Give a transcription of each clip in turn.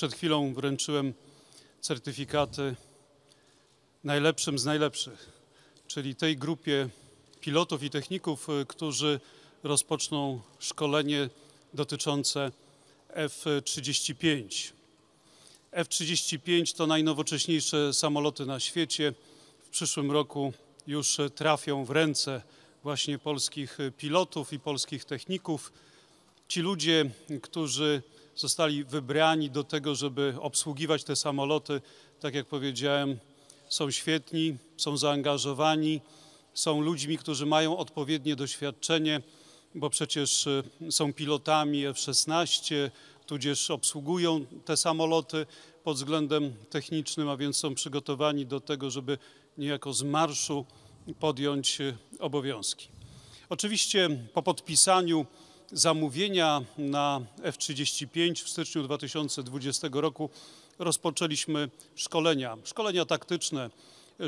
Przed chwilą wręczyłem certyfikaty najlepszym z najlepszych, czyli tej grupie pilotów i techników, y, którzy rozpoczną szkolenie dotyczące F-35. F-35 to najnowocześniejsze samoloty na świecie. W przyszłym roku już trafią w ręce właśnie polskich pilotów i polskich techników. Ci ludzie, którzy zostali wybrani do tego, żeby obsługiwać te samoloty. Tak jak powiedziałem, są świetni, są zaangażowani, są ludźmi, którzy mają odpowiednie doświadczenie, bo przecież y, są pilotami F-16, tudzież obsługują te samoloty pod względem technicznym, a więc są przygotowani do tego, żeby niejako z marszu podjąć y, obowiązki. Oczywiście po podpisaniu zamówienia na F-35 w styczniu 2020 roku rozpoczęliśmy szkolenia. Szkolenia taktyczne,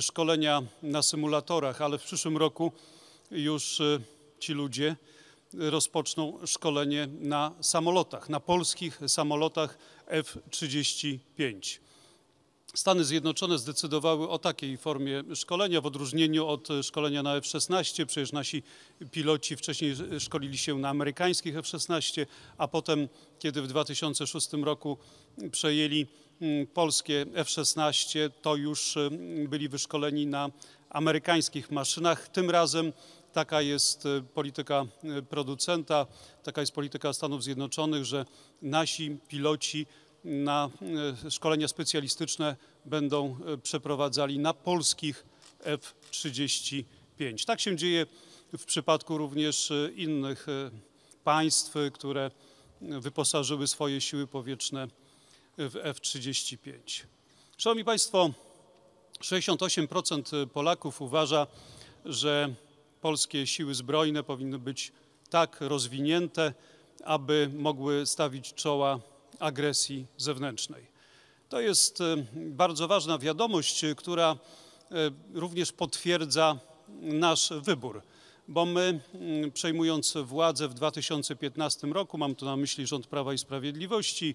szkolenia na symulatorach, ale w przyszłym roku już y, ci ludzie rozpoczną szkolenie na samolotach, na polskich samolotach F-35. Stany Zjednoczone zdecydowały o takiej formie szkolenia w odróżnieniu od szkolenia na F-16. Przecież nasi piloci wcześniej szkolili się na amerykańskich F-16, a potem, kiedy w 2006 roku przejęli mm, polskie F-16, to już mm, byli wyszkoleni na amerykańskich maszynach. Tym razem taka jest e, polityka e, producenta, taka jest polityka Stanów Zjednoczonych, że nasi piloci na e, szkolenia specjalistyczne będą e, przeprowadzali na polskich F-35. Tak się dzieje w przypadku również e, innych państw, które wyposażyły swoje siły powietrzne w F-35. Szanowni Państwo, 68% Polaków uważa, że polskie siły zbrojne powinny być tak rozwinięte, aby mogły stawić czoła agresji zewnętrznej. To jest e, bardzo ważna wiadomość, e, która e, również potwierdza nasz wybór, bo my mm, przejmując władzę w 2015 roku, mam tu na myśli rząd Prawa i Sprawiedliwości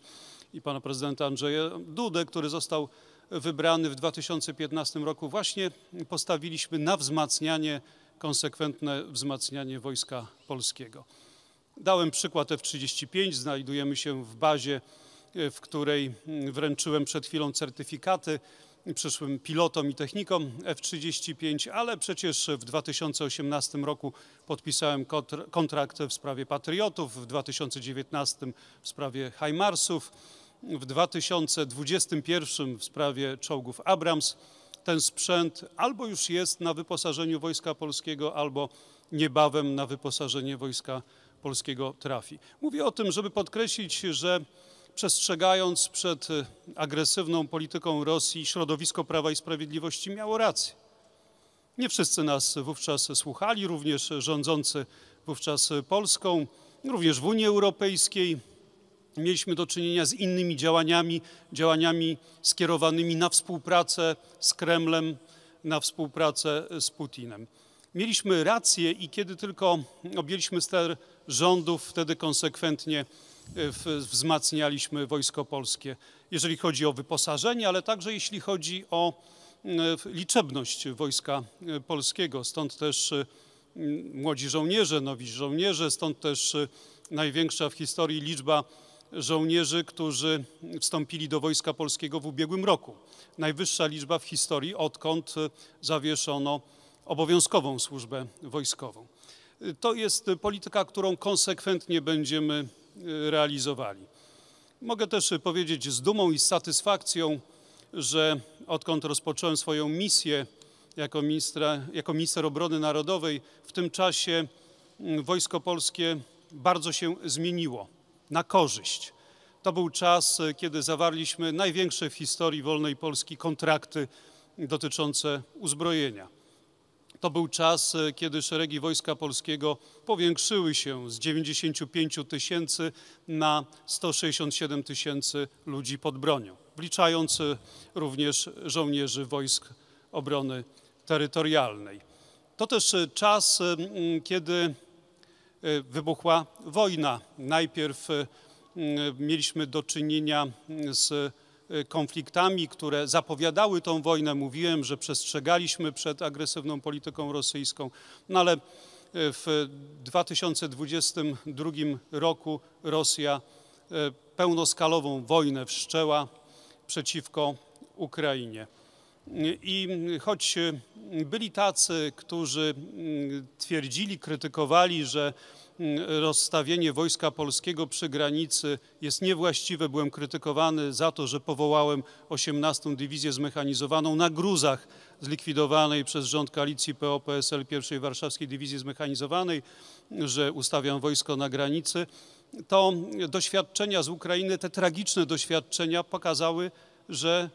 i pana prezydenta Andrzeja Dudę, który został wybrany w 2015 roku, właśnie postawiliśmy na wzmacnianie, konsekwentne wzmacnianie Wojska Polskiego. Dałem przykład F-35, znajdujemy się w bazie, e, w której mm, wręczyłem przed chwilą certyfikaty przyszłym pilotom i technikom F-35, ale przecież w 2018 roku podpisałem kontrakt w sprawie Patriotów, w 2019 w sprawie HIMARSów, w 2021 w sprawie czołgów Abrams. Ten sprzęt albo już jest na wyposażeniu Wojska Polskiego, albo niebawem na wyposażenie Wojska Polskiego polskiego trafi. Mówię o tym, żeby podkreślić, że przestrzegając przed y, agresywną polityką Rosji, środowisko Prawa i Sprawiedliwości miało rację. Nie wszyscy nas wówczas słuchali, również rządzący wówczas Polską, również w Unii Europejskiej. Mieliśmy do czynienia z innymi działaniami, działaniami skierowanymi na współpracę z Kremlem, na współpracę z Putinem. Mieliśmy rację i kiedy tylko objęliśmy ster rządów. Wtedy konsekwentnie e, wzmacnialiśmy Wojsko Polskie, jeżeli chodzi o wyposażenie, ale także jeśli chodzi o mm, e, liczebność Wojska e, Polskiego. Stąd też młodzi żołnierze, nowi żołnierze, stąd też największa w historii liczba żołnierzy, którzy wstąpili do Wojska Polskiego w ubiegłym roku. Najwyższa liczba w historii, odkąd zawieszono obowiązkową służbę wojskową. To jest polityka, którą konsekwentnie będziemy e, realizowali. Mogę też powiedzieć z dumą i z satysfakcją, że odkąd rozpocząłem swoją misję jako, ministra, jako minister obrony narodowej, w tym czasie mm, Wojsko Polskie bardzo się zmieniło na korzyść. To był czas, e, kiedy zawarliśmy największe w historii wolnej Polski kontrakty dotyczące uzbrojenia. To był czas, e, kiedy szeregi Wojska Polskiego powiększyły się z 95 tysięcy na 167 tysięcy ludzi pod bronią, wliczając e, również żołnierzy Wojsk Obrony Terytorialnej. To też e, czas, kiedy wybuchła wojna. Najpierw mieliśmy do czynienia z Y, konfliktami, które zapowiadały tą wojnę. Mówiłem, że przestrzegaliśmy przed agresywną polityką rosyjską, no ale y, w 2022 roku Rosja y, pełnoskalową wojnę wszczęła przeciwko Ukrainie. I choć byli tacy, którzy twierdzili, krytykowali, że Mm, rozstawienie wojska polskiego przy granicy jest niewłaściwe. Byłem krytykowany za to, że powołałem 18. Dywizję Zmechanizowaną na gruzach zlikwidowanej przez rząd koalicji POPSL pierwszej Warszawskiej Dywizji Zmechanizowanej, że ustawiam wojsko na granicy. To doświadczenia z Ukrainy, te tragiczne doświadczenia pokazały, że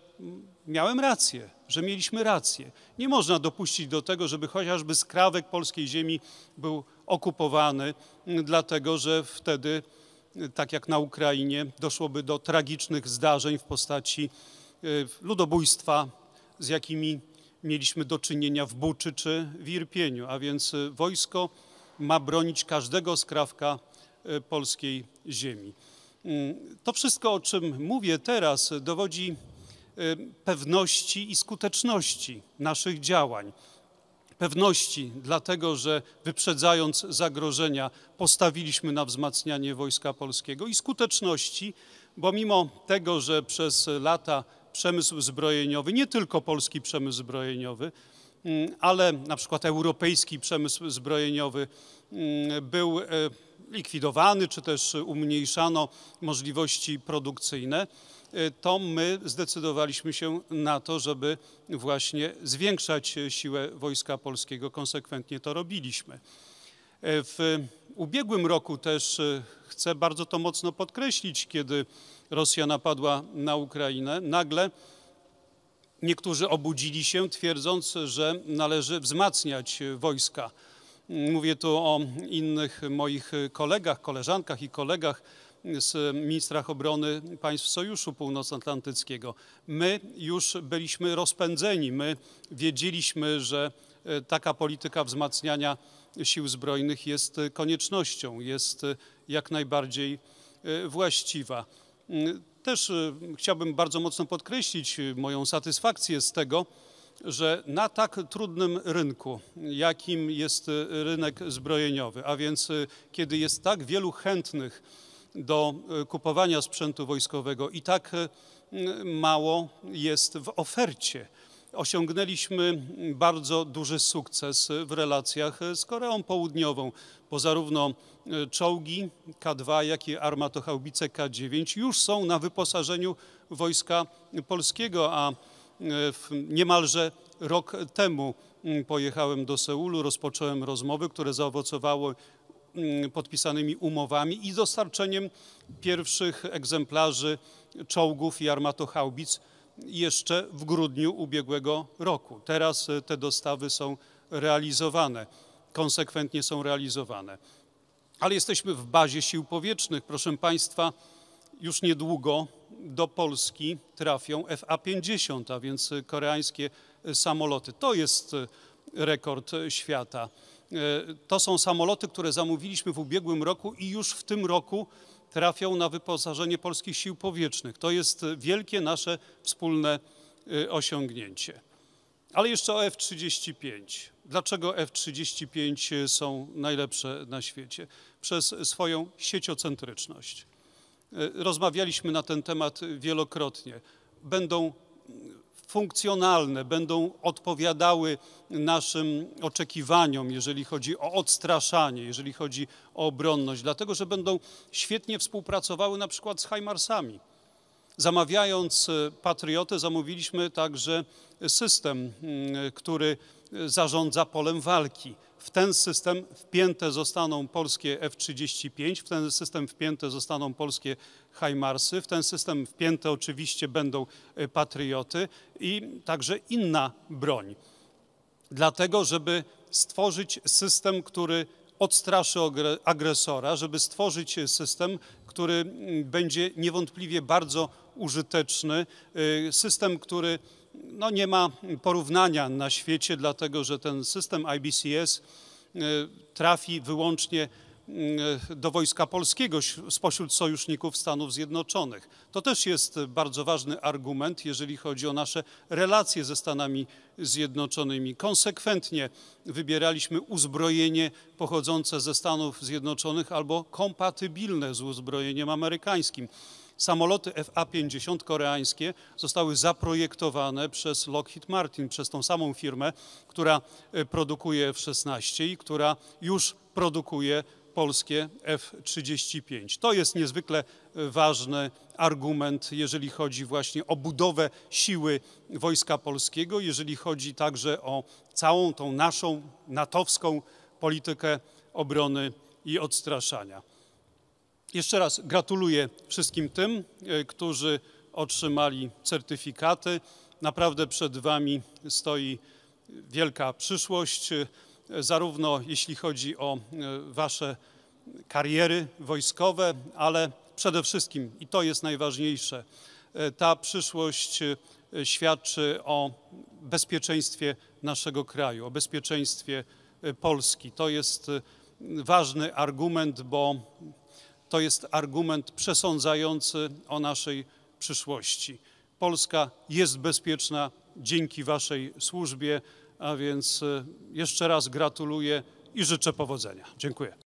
miałem rację że mieliśmy rację. Nie można dopuścić do tego, żeby chociażby skrawek polskiej ziemi był okupowany, mm, dlatego że wtedy, y, tak jak na Ukrainie, doszłoby do tragicznych zdarzeń w postaci y, ludobójstwa, z jakimi mieliśmy do czynienia w Buczy czy w Irpieniu, a więc y, wojsko ma bronić każdego skrawka polskiej ziemi. Mm, to wszystko, o czym mówię teraz, dowodzi Y, pewności i skuteczności naszych działań. Pewności, dlatego że wyprzedzając zagrożenia, postawiliśmy na wzmacnianie Wojska Polskiego i skuteczności, bo mimo tego, że przez lata przemysł zbrojeniowy, nie tylko polski przemysł zbrojeniowy, mm, ale na przykład europejski przemysł zbrojeniowy mm, był e, likwidowany, czy też umniejszano możliwości produkcyjne, y, to my zdecydowaliśmy się na to, żeby właśnie zwiększać siłę Wojska Polskiego. Konsekwentnie to robiliśmy. Y, w ubiegłym roku też y, chcę bardzo to mocno podkreślić, kiedy Rosja napadła na Ukrainę, nagle niektórzy obudzili się twierdząc, że należy wzmacniać wojska. Mówię tu o innych moich kolegach, koleżankach i kolegach z ministrach obrony państw Sojuszu Północnoatlantyckiego. My już byliśmy rozpędzeni, my wiedzieliśmy, że e, taka polityka wzmacniania sił zbrojnych jest koniecznością, jest e, jak najbardziej e, właściwa. Też chciałbym bardzo mocno podkreślić moją satysfakcję z tego, że na tak trudnym rynku, jakim jest y, rynek zbrojeniowy, a więc y, kiedy jest tak wielu chętnych do y, kupowania sprzętu wojskowego i tak mało jest w ofercie, osiągnęliśmy bardzo duży sukces w relacjach z Koreą Południową, bo zarówno czołgi K2, jak i armatochałbice K9 już są na wyposażeniu wojska polskiego, a niemalże rok temu mm, pojechałem do Seulu, rozpocząłem rozmowy, które zaowocowały mm, podpisanymi umowami i dostarczeniem pierwszych egzemplarzy czołgów i armatochaubic jeszcze w grudniu ubiegłego roku. Teraz e, te dostawy są realizowane, konsekwentnie są realizowane. Ale jesteśmy w bazie sił powietrznych. Proszę Państwa, już niedługo do Polski trafią FA-50, a więc koreańskie samoloty. To jest e, rekord świata. E, to są samoloty, które zamówiliśmy w ubiegłym roku i już w tym roku trafią na wyposażenie polskich sił powietrznych. To jest wielkie nasze wspólne e, osiągnięcie. Ale jeszcze o F-35. Dlaczego F-35 są najlepsze na świecie? Przez swoją sieciocentryczność. E, rozmawialiśmy na ten temat wielokrotnie. Będą funkcjonalne, będą odpowiadały naszym oczekiwaniom, jeżeli chodzi o odstraszanie, jeżeli chodzi o obronność, dlatego że będą świetnie współpracowały na przykład z Heimarsami. Zamawiając e, Patriotę, zamówiliśmy także system, który zarządza polem walki. W ten system wpięte zostaną polskie F-35, w ten system wpięte zostaną polskie Hajmarsy, w ten system wpięte oczywiście będą e, Patrioty i także inna broń. Dlatego, żeby stworzyć system, który odstraszy agresora, żeby stworzyć system, który mm, będzie niewątpliwie bardzo użyteczny, e, system, który no nie ma porównania na świecie, dlatego że ten system IBCS e, trafi wyłącznie e, do Wojska Polskiego spośród sojuszników Stanów Zjednoczonych. To też jest bardzo ważny argument, jeżeli chodzi o nasze relacje ze Stanami Zjednoczonymi. Konsekwentnie wybieraliśmy uzbrojenie pochodzące ze Stanów Zjednoczonych albo kompatybilne z uzbrojeniem amerykańskim. Samoloty FA-50 koreańskie zostały zaprojektowane przez Lockheed Martin, przez tą samą firmę, która y, produkuje F-16 i która już produkuje polskie F-35. To jest niezwykle y, ważny argument, jeżeli chodzi właśnie o budowę siły Wojska Polskiego, jeżeli chodzi także o całą tą naszą natowską politykę obrony i odstraszania. Jeszcze raz gratuluję wszystkim tym, e, którzy otrzymali certyfikaty. Naprawdę przed Wami stoi wielka przyszłość, e, zarówno jeśli chodzi o e, Wasze kariery wojskowe, ale przede wszystkim, i to jest najważniejsze, ta przyszłość świadczy o bezpieczeństwie naszego kraju, o bezpieczeństwie Polski. To jest ważny argument, bo to jest argument przesądzający o naszej przyszłości. Polska jest bezpieczna dzięki Waszej służbie, a więc e, jeszcze raz gratuluję i życzę powodzenia. Dziękuję.